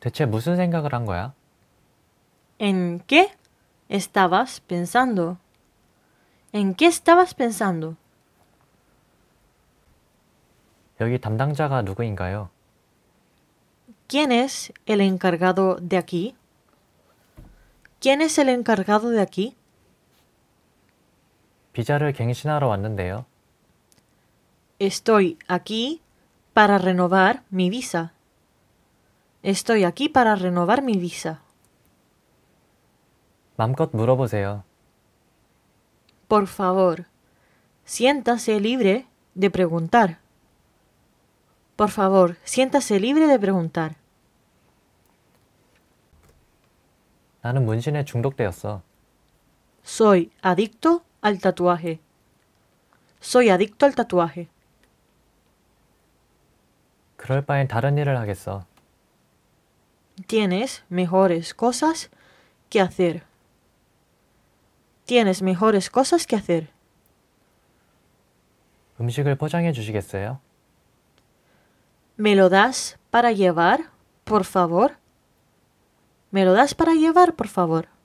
대체 무슨 생각을 한 ¿En qué estabas pensando? ¿En qué estabas pensando? 담당자가 누구인가요? ¿Quién es el encargado de aquí? ¿Quién es el encargado de aquí? 비자를 갱신하러 왔는데요. Estoy aquí para renovar mi visa. Estoy aquí para renovar mi visa. 물어보세요. Por favor, siéntase libre de preguntar. Por favor, siéntase libre de preguntar. Soy adicto al tatuaje. Soy adicto al tatuaje. 그럴 바엔 다른 일을 하겠어 tienes mejores cosas que hacer. Tienes mejores cosas que hacer. ¿Me lo das para llevar, por favor? ¿Me lo das para llevar, por favor?